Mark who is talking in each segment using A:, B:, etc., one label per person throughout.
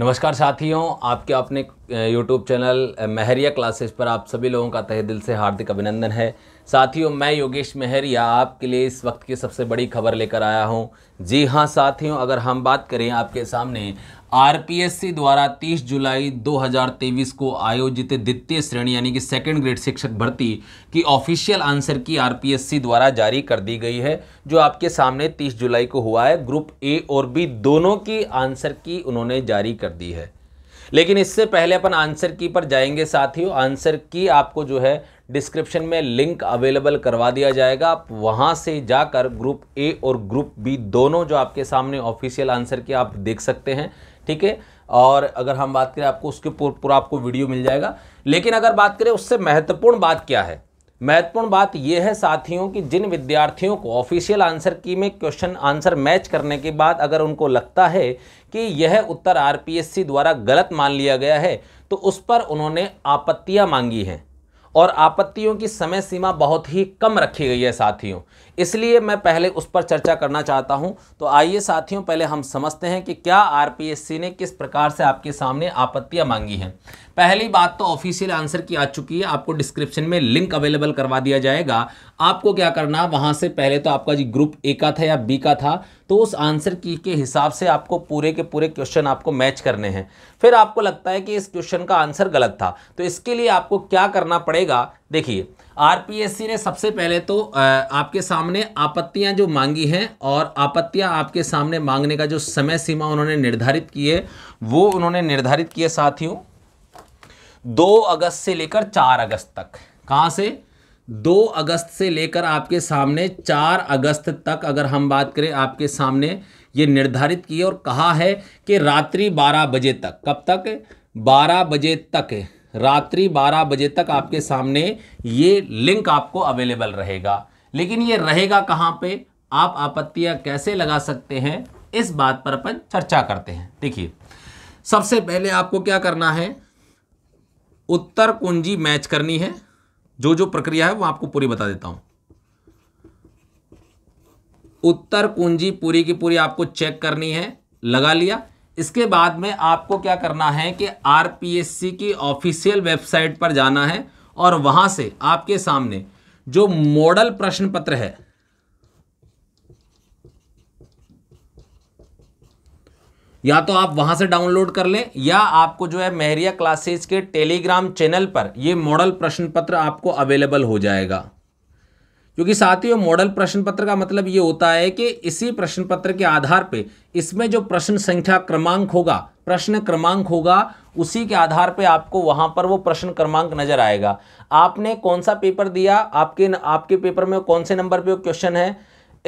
A: नमस्कार साथियों आपके अपने YouTube चैनल महरिया क्लासेस पर आप सभी लोगों का तहे दिल से हार्दिक अभिनंदन है साथियों मैं योगेश मेहरिया आपके लिए इस वक्त की सबसे बड़ी खबर लेकर आया हूं जी हां साथियों अगर हम बात करें आपके सामने आरपीएससी द्वारा 30 जुलाई 2023 को आयोजित द्वितीय श्रेणी यानी कि सेकंड ग्रेड शिक्षक भर्ती की ऑफिशियल आंसर की आरपीएससी द्वारा जारी कर दी गई है जो आपके सामने 30 जुलाई को हुआ है ग्रुप ए और बी दोनों की आंसर की उन्होंने जारी कर दी है लेकिन इससे पहले अपन आंसर की पर जाएंगे साथियों आंसर की आपको जो है डिस्क्रिप्शन में लिंक अवेलेबल करवा दिया जाएगा आप वहां से जाकर ग्रुप ए और ग्रुप बी दोनों जो आपके सामने ऑफिशियल आंसर की आप देख सकते हैं ठीक है और अगर हम बात करें आपको उसके पूरा आपको वीडियो मिल जाएगा लेकिन अगर बात करें उससे महत्वपूर्ण बात क्या है महत्वपूर्ण बात यह है साथियों कि जिन विद्यार्थियों को ऑफिशियल आंसर की में क्वेश्चन आंसर मैच करने के बाद अगर उनको लगता है कि यह उत्तर आरपीएससी द्वारा गलत मान लिया गया है तो उस पर उन्होंने आपत्तियां मांगी हैं और आपत्तियों की समय सीमा बहुत ही कम रखी गई है साथियों इसलिए मैं पहले उस पर चर्चा करना चाहता हूं तो आइए साथियों पहले हम समझते हैं कि क्या आरपीएससी ने किस प्रकार से आपके सामने आपत्तियां मांगी हैं पहली बात तो ऑफिशियल आंसर की आ चुकी है आपको डिस्क्रिप्शन में लिंक अवेलेबल करवा दिया जाएगा आपको क्या करना वहां से पहले तो आपका जी ग्रुप ए का था या बी का था तो उस आंसर की के हिसाब से आपको पूरे के पूरे क्वेश्चन आपको मैच करने हैं फिर आपको लगता है कि इस क्वेश्चन का आंसर गलत था तो इसके लिए आपको क्या करना पड़ेगा देखिए आरपीएससी ने सबसे पहले तो आपके सामने आपत्तियां जो मांगी हैं और आपत्तियां आपके सामने मांगने का जो समय सीमा उन्होंने निर्धारित की है वो उन्होंने निर्धारित किए साथियों दो अगस्त से लेकर चार अगस्त तक कहाँ से दो अगस्त से लेकर आपके सामने चार अगस्त तक अगर हम बात करें आपके सामने ये निर्धारित किए और कहा है कि रात्रि बारह बजे तक कब तक बारह बजे तक रात्रि 12 बजे तक आपके सामने ये लिंक आपको अवेलेबल रहेगा लेकिन ये रहेगा कहाँ पे आप आपत्तियाँ कैसे लगा सकते हैं इस बात पर अपन चर्चा करते हैं देखिए सबसे पहले आपको क्या करना है उत्तर कुंजी मैच करनी है जो जो प्रक्रिया है वो आपको पूरी बता देता हूँ उत्तर कुंजी पूरी की पूरी आपको चेक करनी है लगा लिया इसके बाद में आपको क्या करना है कि आर की ऑफिशियल वेबसाइट पर जाना है और वहाँ से आपके सामने जो मॉडल प्रश्न पत्र है या तो आप वहां से डाउनलोड कर लें या आपको जो है मेहरिया क्लासेस के टेलीग्राम चैनल पर यह मॉडल प्रश्न पत्र आपको अवेलेबल हो जाएगा क्योंकि साथियों मॉडल प्रश्न पत्र का मतलब ये होता है कि इसी प्रश्न पत्र के आधार पे इसमें जो प्रश्न संख्या क्रमांक होगा प्रश्न क्रमांक होगा उसी के आधार पे आपको वहां पर वो प्रश्न क्रमांक नज़र आएगा आपने कौन सा पेपर दिया आपके आपके पेपर में कौन से नंबर पे क्वेश्चन है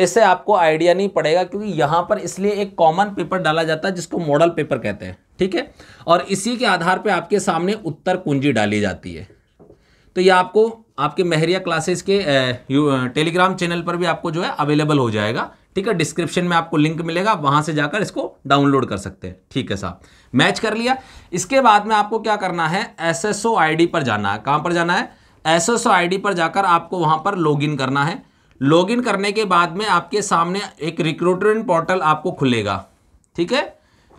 A: इससे आपको आइडिया नहीं पड़ेगा क्योंकि यहां पर इसलिए एक कॉमन पेपर डाला जाता है जिसको मॉडल पेपर कहते हैं ठीक है और इसी के आधार पर आपके सामने उत्तर कुंजी डाली जाती है तो यह आपको आपके महरिया क्लासेस के टेलीग्राम चैनल पर भी आपको जो है अवेलेबल हो जाएगा ठीक है डिस्क्रिप्शन में आपको लिंक मिलेगा वहां से जाकर इसको डाउनलोड कर सकते हैं ठीक है साहब मैच कर लिया इसके बाद में आपको क्या करना है S S O I D पर जाना है कहाँ पर जाना है S S O I D पर जाकर आपको वहां पर लॉग इन करना है लॉग इन करने के बाद में आपके सामने एक रिक्रूटमेंट पोर्टल आपको खुलेगा ठीक है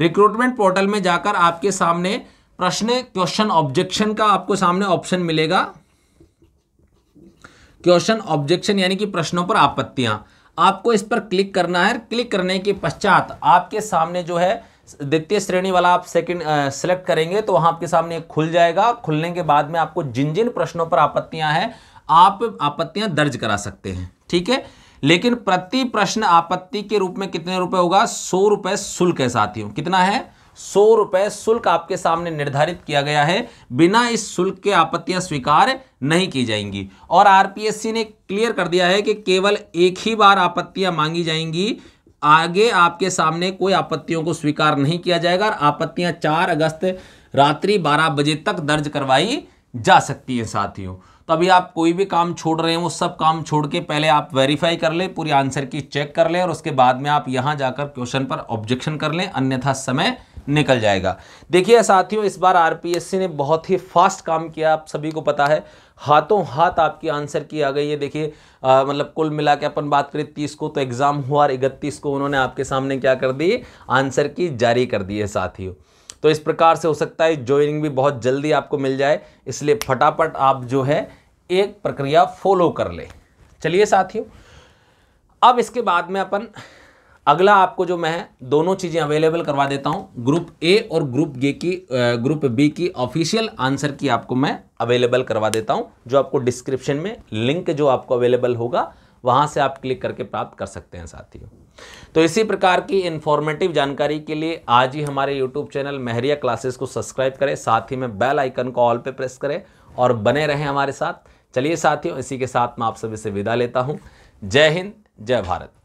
A: रिक्रूटमेंट पोर्टल में जाकर आपके सामने प्रश्न क्वेश्चन ऑब्जेक्शन का आपको सामने ऑप्शन मिलेगा क्वेश्चन ऑब्जेक्शन यानी कि प्रश्नों पर आपत्तियां आपको इस पर क्लिक करना है क्लिक करने के पश्चात आपके सामने जो है द्वितीय श्रेणी वाला आप सेकंड सेलेक्ट करेंगे तो वहां आपके सामने खुल जाएगा खुलने के बाद में आपको जिन जिन प्रश्नों पर आपत्तियां हैं आप आपत्तियां दर्ज करा सकते हैं ठीक है लेकिन प्रति प्रश्न आपत्ति के रूप में कितने रुपए होगा सौ रुपए शुल्क है साथियों कितना है सौ रुपये शुल्क आपके सामने निर्धारित किया गया है बिना इस शुल्क के आपत्तियां स्वीकार नहीं की जाएंगी और आरपीएससी ने क्लियर कर दिया है कि केवल एक ही बार आपत्तियां मांगी जाएंगी आगे आपके सामने कोई आपत्तियों को स्वीकार नहीं किया जाएगा और आपत्तियां चार अगस्त रात्रि बारह बजे तक दर्ज करवाई जा सकती है साथियों तो अभी आप कोई भी काम छोड़ रहे हैं वो सब काम छोड़ के पहले आप वेरीफाई कर लें पूरी आंसर की चेक कर लें और उसके बाद में आप यहां जाकर क्वेश्चन पर ऑब्जेक्शन कर लें अन्यथा समय निकल जाएगा देखिए साथियों इस बार आरपीएससी ने बहुत ही फास्ट काम किया आप सभी को पता है हाथों हाथ आपकी आंसर की आ गई है देखिए मतलब कुल मिला के अपन बात करें तीस को तो एग्ज़ाम हुआ और इकतीस को उन्होंने आपके सामने क्या कर दी आंसर की जारी कर दी है साथियों तो इस प्रकार से हो सकता है ज्वाइनिंग भी बहुत जल्दी आपको मिल जाए इसलिए फटाफट आप जो है एक प्रक्रिया फॉलो कर ले चलिए साथियों अब इसके बाद में अपन अगला आपको जो मैं दोनों चीज़ें अवेलेबल करवा देता हूँ ग्रुप ए और ग्रुप गे की ग्रुप बी की ऑफिशियल आंसर की आपको मैं अवेलेबल करवा देता हूँ जो आपको डिस्क्रिप्शन में लिंक जो आपको अवेलेबल होगा वहाँ से आप क्लिक करके प्राप्त कर सकते हैं साथियों तो इसी प्रकार की इन्फॉर्मेटिव जानकारी के लिए आज ही हमारे यूट्यूब चैनल महरिया क्लासेस को सब्सक्राइब करें साथ ही में बेल आइकन को ऑल पे प्रेस करें और बने रहें हमारे साथ चलिए साथियों इसी के साथ मैं आप सभी से विदा लेता हूँ जय हिंद जय भारत